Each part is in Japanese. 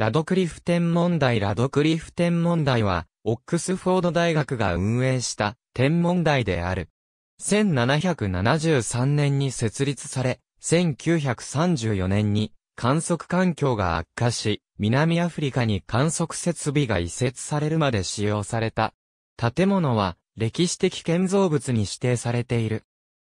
ラドクリフ天文台ラドクリフ天文台は、オックスフォード大学が運営した天文台である。1773年に設立され、1934年に観測環境が悪化し、南アフリカに観測設備が移設されるまで使用された。建物は歴史的建造物に指定されている。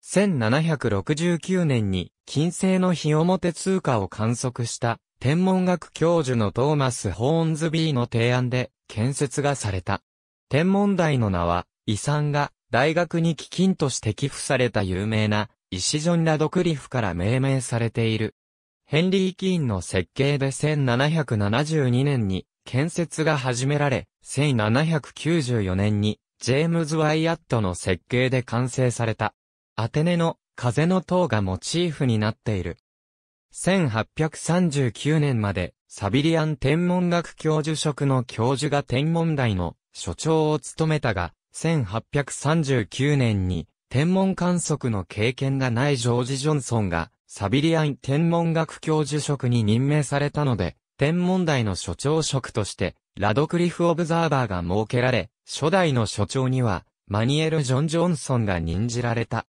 1769年に金星の日表通過を観測した天文学教授のトーマス・ホーンズビーの提案で建設がされた。天文台の名は、遺産が大学に基金として寄付された有名な石ジョン・ラドクリフから命名されている。ヘンリー・キーンの設計で1772年に建設が始められ、1794年にジェームズ・ワイアットの設計で完成された。アテネの風の塔がモチーフになっている。1839年まで、サビリアン天文学教授職の教授が天文台の所長を務めたが、1839年に天文観測の経験がないジョージ・ジョンソンがサビリアン天文学教授職に任命されたので、天文台の所長職としてラドクリフ・オブザーバーが設けられ、初代の所長にはマニエル・ジョン・ジョンソンが任じられた。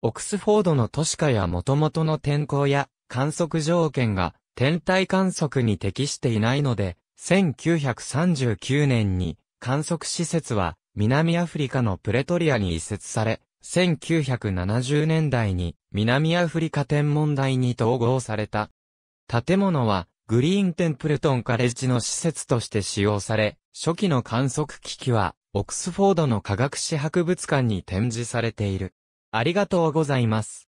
オックスフォードの都市化や元々の天候や観測条件が天体観測に適していないので、1939年に観測施設は南アフリカのプレトリアに移設され、1970年代に南アフリカ天文台に統合された。建物はグリーンテンプルトンカレッジの施設として使用され、初期の観測機器はオクスフォードの科学史博物館に展示されている。ありがとうございます。